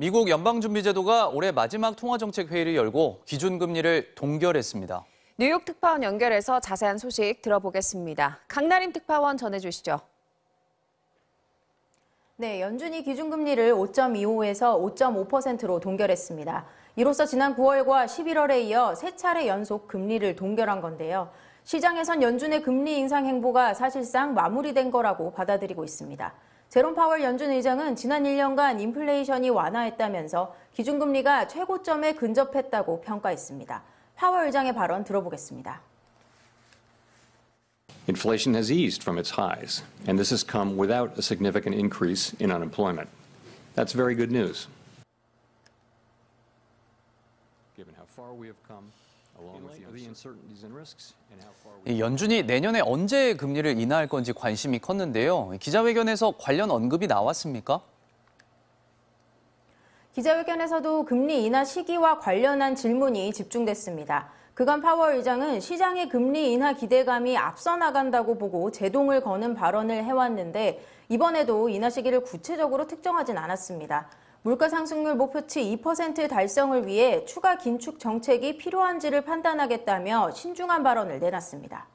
미국 연방준비제도가 올해 마지막 통화정책 회의를 열고 기준금리를 동결했습니다. 뉴욕 특파원 연결해서 자세한 소식 들어보겠습니다. 강나림 특파원 전해주시죠. 네, 연준이 기준금리를 5.25에서 5.5%로 동결했습니다. 이로써 지난 9월과 11월에 이어 세 차례 연속 금리를 동결한 건데요. 시장에선 연준의 금리 인상 행보가 사실상 마무리된 거라고 받아들이고 있습니다. 제롬 파월 연준 의장은 지난 1년간 인플레이션이 완화했다면서 기준금리가 최고점에 근접했다고 평가했습니다. 파월 의장의 발언 들어보겠습니다. Inflation has eased from its highs, and this has come without a significant increase in unemployment. That's very good news. Given how far we have come. 연준이 내년에 언제 금리를 인하할 건지 관심이 컸는데요. 기자회견에서 관련 언급이 나왔습니까? 기자회견에서도 금리 인하 시기와 관련한 질문이 집중됐습니다. 그간 파월 의장은 시장의 금리 인하 기대감이 앞서 나간다고 보고 제동을 거는 발언을 해왔는데 이번에도 인하 시기를 구체적으로 특정하진 않았습니다. 물가상승률 목표치 2% 달성을 위해 추가 긴축 정책이 필요한지를 판단하겠다며 신중한 발언을 내놨습니다.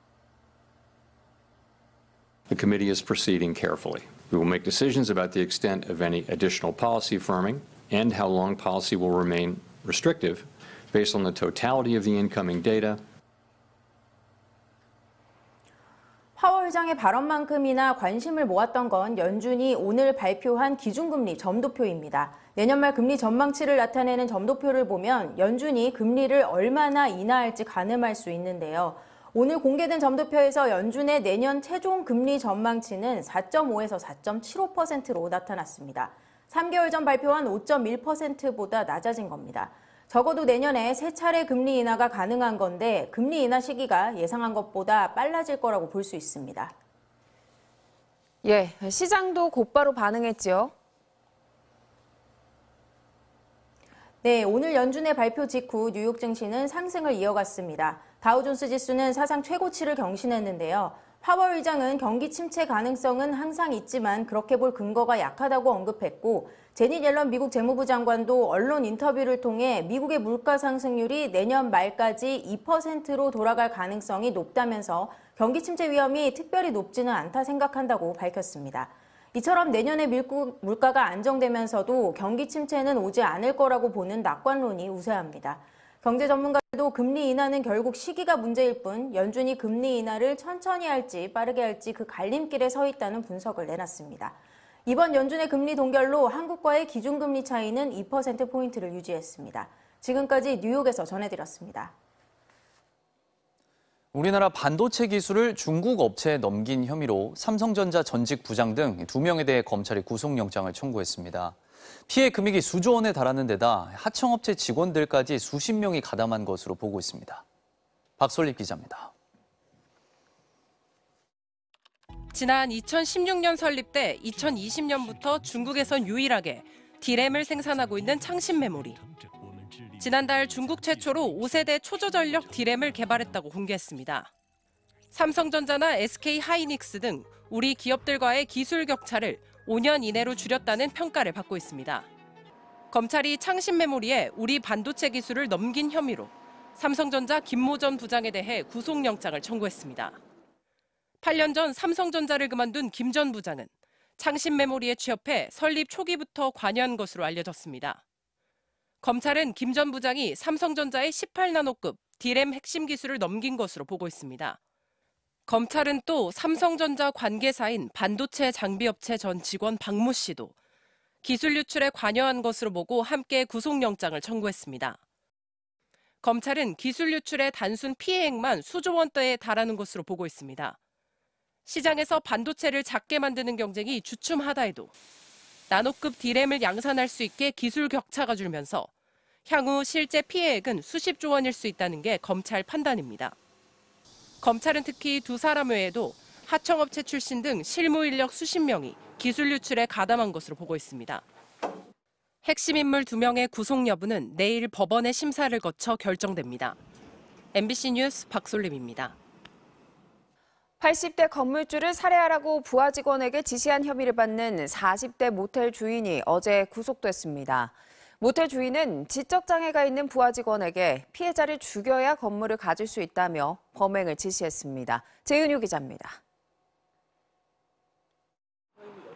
The committee is proceeding carefully. We will make decisions about the extent of any additional policy firming and how long policy will remain restrictive based on the totality of the incoming data 회장의 발언만큼이나 관심을 모았던 건 연준이 오늘 발표한 기준금리 점도표입니다. 내년 말 금리 전망치를 나타내는 점도표를 보면 연준이 금리를 얼마나 인하할지 가늠할 수 있는데요. 오늘 공개된 점도표에서 연준의 내년 최종 금리 전망치는 4.5에서 4.75%로 나타났습니다. 3개월 전 발표한 5.1%보다 낮아진 겁니다. 적어도 내년에 세 차례 금리 인하가 가능한 건데 금리 인하 시기가 예상한 것보다 빨라질 거라고 볼 수 있습니다. 예, 시장도 곧바로 반응했지요. 네, 오늘 연준의 발표 직후 뉴욕 증시는 상승을 이어갔습니다. 다우존스 지수는 사상 최고치를 경신했는데요. 파월 의장은 경기 침체 가능성은 항상 있지만 그렇게 볼 근거가 약하다고 언급했고 제니 옐런 미국 재무부 장관도 언론 인터뷰를 통해 미국의 물가 상승률이 내년 말까지 2%로 돌아갈 가능성이 높다면서 경기 침체 위험이 특별히 높지는 않다 생각한다고 밝혔습니다. 이처럼 내년에 물가가 안정되면서도 경기 침체는 오지 않을 거라고 보는 낙관론이 우세합니다. 경제 전문가도 들 금리 인하는 결국 시기가 문제일 뿐 연준이 금리 인하를 천천히 할지 빠르게 할지 그 갈림길에 서 있다는 분석을 내놨습니다. 이번 연준의 금리 동결로 한국과의 기준금리 차이는 2%포인트를 유지했습니다. 지금까지 뉴욕에서 전해드렸습니다. 우리나라 반도체 기술을 중국 업체에 넘긴 혐의로 삼성전자 전직 부장 등 2명에 대해 검찰이 구속영장을 청구했습니다. 피해 금액이 수조 원에 달하는 데다 하청업체 직원들까지 수십 명이 가담한 것으로 보고 있습니다. 박솔립 기자입니다. 지난 2016년 설립돼 2020년부터 중국에선 유일하게 디램을 생산하고 있는 창신 메모리. 지난달 중국 최초로 5세대 초저전력 디램을 개발했다고 공개했습니다. 삼성전자나 SK 하이닉스 등 우리 기업들과의 기술 격차를 5년 이내로 줄였다는 평가를 받고 있습니다. 검찰이 창신 메모리에 우리 반도체 기술을 넘긴 혐의로 삼성전자 김모 전 부장에 대해 구속영장을 청구했습니다. 8년 전 삼성전자를 그만둔 김 전 부장은 창신 메모리에 취업해 설립 초기부터 관여한 것으로 알려졌습니다. 검찰은 김 전 부장이 삼성전자의 18나노급 디램 핵심 기술을 넘긴 것으로 보고 있습니다. 검찰은 또 삼성전자 관계사인 반도체 장비업체 전 직원 박 모 씨도 기술 유출에 관여한 것으로 보고 함께 구속영장을 청구했습니다. 검찰은 기술 유출의 단순 피해액만 수조 원대에 달하는 것으로 보고 있습니다. 시장에서 반도체를 작게 만드는 경쟁이 주춤하다 해도 나노급 디램을 양산할 수 있게 기술 격차가 줄면서 향후 실제 피해액은 수십조 원일 수 있다는 게 검찰 판단입니다. 검찰은 특히 두 사람 외에도 하청업체 출신 등 실무 인력 수십 명이 기술 유출에 가담한 것으로 보고 있습니다. 핵심 인물 두 명의 구속 여부는 내일 법원의 심사를 거쳐 결정됩니다. MBC 뉴스 박솔림입니다. 80대 건물주를 살해하라고 부하 직원에게 지시한 혐의를 받는 40대 모텔 주인이 어제 구속됐습니다. 모텔 주인은 지적장애가 있는 부하 직원에게 피해자를 죽여야 건물을 가질 수 있다며 범행을 지시했습니다. 재은유 기자입니다.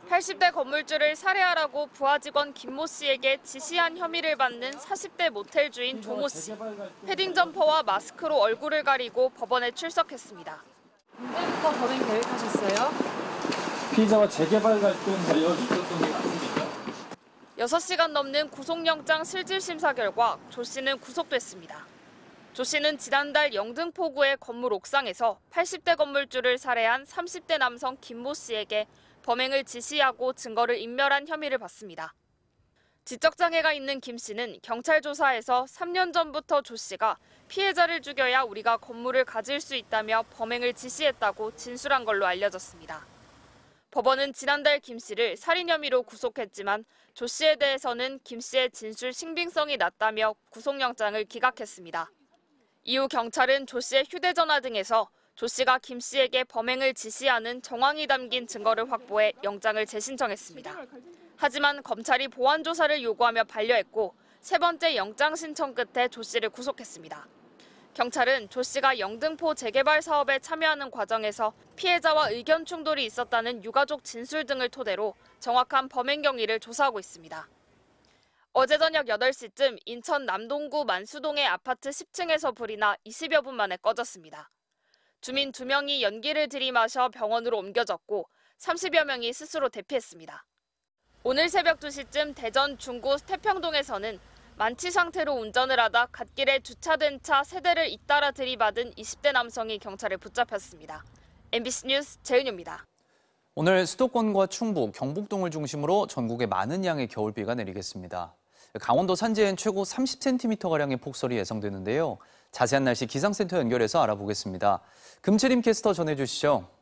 80대 건물주를 살해하라고 부하 직원 김모 씨에게 지시한 혐의를 받는 40대 모텔 주인 조모 씨. 패딩 점퍼와 마스크로 얼굴을 가리고 법원에 출석했습니다. 언제부터 네, 범행 계획하셨어요? 피의자와 재개발 갈등 관련 있었던 게 맞습니까? 6시간 넘는 구속영장 실질심사 결과 조 씨는 구속됐습니다. 조 씨는 지난달 영등포구의 건물 옥상에서 80대 건물주를 살해한 30대 남성 김모 씨에게 범행을 지시하고 증거를 인멸한 혐의를 받습니다. 지적장애가 있는 김 씨는 경찰 조사에서 3년 전부터 조 씨가 피해자를 죽여야 우리가 건물을 가질 수 있다며 범행을 지시했다고 진술한 걸로 알려졌습니다. 법원은 지난달 김 씨를 살인 혐의로 구속했지만 조 씨에 대해서는 김 씨의 진술 신빙성이 낮다며 구속영장을 기각했습니다. 이후 경찰은 조 씨의 휴대전화 등에서 조 씨가 김 씨에게 범행을 지시하는 정황이 담긴 증거를 확보해 영장을 재신청했습니다. 하지만 검찰이 보안 조사를 요구하며 반려했고 세 번째 영장 신청 끝에 조 씨를 구속했습니다. 경찰은 조 씨가 영등포 재개발 사업에 참여하는 과정에서 피해자와 의견 충돌이 있었다는 유가족 진술 등을 토대로 정확한 범행 경위를 조사하고 있습니다. 어제 저녁 8시쯤 인천 남동구 만수동의 아파트 10층에서 불이 나 20여 분 만에 꺼졌습니다. 주민 2명이 연기를 들이마셔 병원으로 옮겨졌고 30여 명이 스스로 대피했습니다. 오늘 새벽 2시쯤 대전 중구 태평동에서는 만취 상태로 운전을 하다 갓길에 주차된 차 세대를 잇따라 들이받은 20대 남성이 경찰에 붙잡혔습니다. MBC 뉴스 재은입니다. 오늘 수도권과 충북, 경북동을 중심으로 전국에 많은 양의 겨울비가 내리겠습니다. 강원도 산지엔 최고 30cm가량의 폭설이 예상되는데요. 자세한 날씨 기상센터 연결해서 알아보겠습니다. 금채림 캐스터 전해주시죠.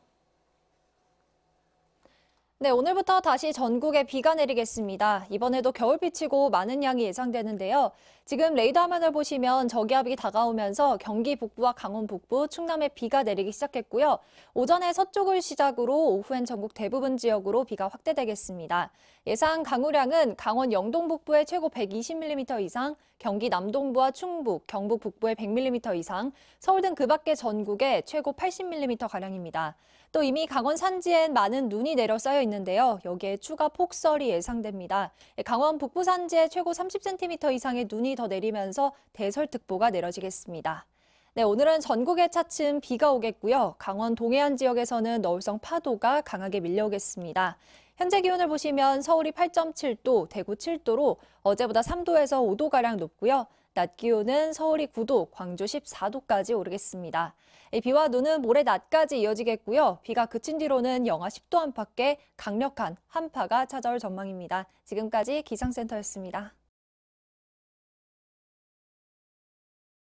네, 오늘부터 다시 전국에 비가 내리겠습니다. 이번에도 겨울비치고 많은 양이 예상되는데요. 지금 레이더 화면을 보시면 저기압이 다가오면서 경기 북부와 강원 북부, 충남에 비가 내리기 시작했고요. 오전에 서쪽을 시작으로 오후엔 전국 대부분 지역으로 비가 확대되겠습니다. 예상 강우량은 강원 영동 북부에 최고 120mm 이상, 경기 남동부와 충북, 경북 북부에 100mm 이상, 서울 등 그 밖의 전국에 최고 80mm 가량입니다. 또 이미 강원 산지엔 많은 눈이 내려 쌓여 있는데요. 여기에 추가 폭설이 예상됩니다. 강원 북부 산지에 최고 30cm 이상의 눈이 더 내리면서 대설특보가 내려지겠습니다. 네, 오늘은 전국에 차츰 비가 오겠고요. 강원 동해안 지역에서는 너울성 파도가 강하게 밀려오겠습니다. 현재 기온을 보시면 서울이 8.7도, 대구 7도로 어제보다 3도에서 5도가량 높고요. 낮 기온은 서울이 9도, 광주 14도까지 오르겠습니다. 비와 눈은 모레 낮까지 이어지겠고요. 비가 그친 뒤로는 영하 10도 안팎의 강력한 한파가 찾아올 전망입니다. 지금까지 기상센터였습니다.